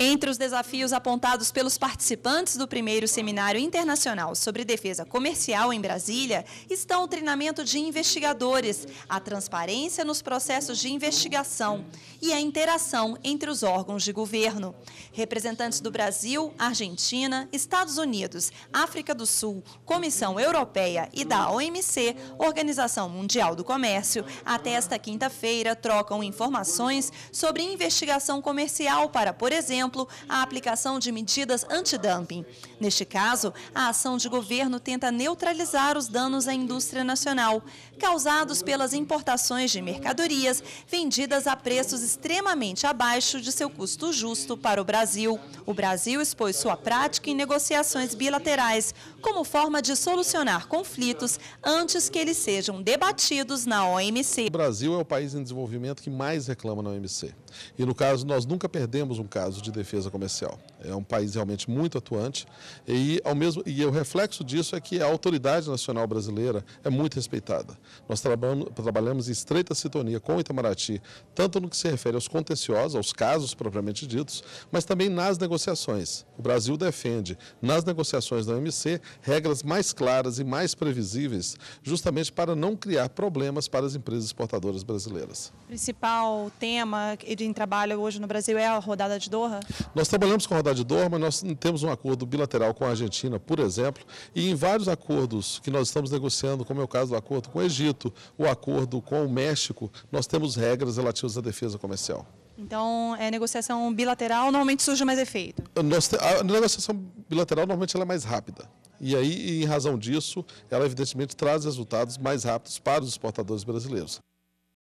Entre os desafios apontados pelos participantes do primeiro Seminário Internacional sobre Defesa Comercial em Brasília estão o treinamento de investigadores, a transparência nos processos de investigação e a interação entre os órgãos de governo. Representantes do Brasil, Argentina, Estados Unidos, África do Sul, Comissão Europeia e da OMC, Organização Mundial do Comércio, até esta quinta-feira trocam informações sobre investigação comercial para, por exemplo, exemplo, a aplicação de medidas antidumping. Neste caso, a ação de governo tenta neutralizar os danos à indústria nacional, causados pelas importações de mercadorias vendidas a preços extremamente abaixo de seu custo justo para o Brasil. O Brasil expôs sua prática em negociações bilaterais, como forma de solucionar conflitos antes que eles sejam debatidos na OMC. O Brasil é o país em desenvolvimento que mais reclama na OMC. E no caso, nós nunca perdemos um caso de defesa comercial. É um país realmente muito atuante e, ao mesmo, e o reflexo disso é que a autoridade nacional brasileira é muito respeitada. Nós trabalhamos, trabalhamos em estreita sintonia com o Itamaraty, tanto no que se refere aos contenciosos, aos casos propriamente ditos, mas também nas negociações. O Brasil defende, nas negociações da OMC, regras mais claras e mais previsíveis, justamente para não criar problemas para as empresas exportadoras brasileiras. O principal tema de trabalho hoje no Brasil é a rodada de Doha? Nós trabalhamos com a rodada Haddad dorma, nós temos um acordo bilateral com a Argentina, por exemplo, e em vários acordos que nós estamos negociando, como é o caso do acordo com o Egito, o acordo com o México, nós temos regras relativas à defesa comercial. Então, é, negociação bilateral normalmente surge mais efeito? A negociação bilateral normalmente ela é mais rápida. E aí, em razão disso, ela evidentemente traz resultados mais rápidos para os exportadores brasileiros.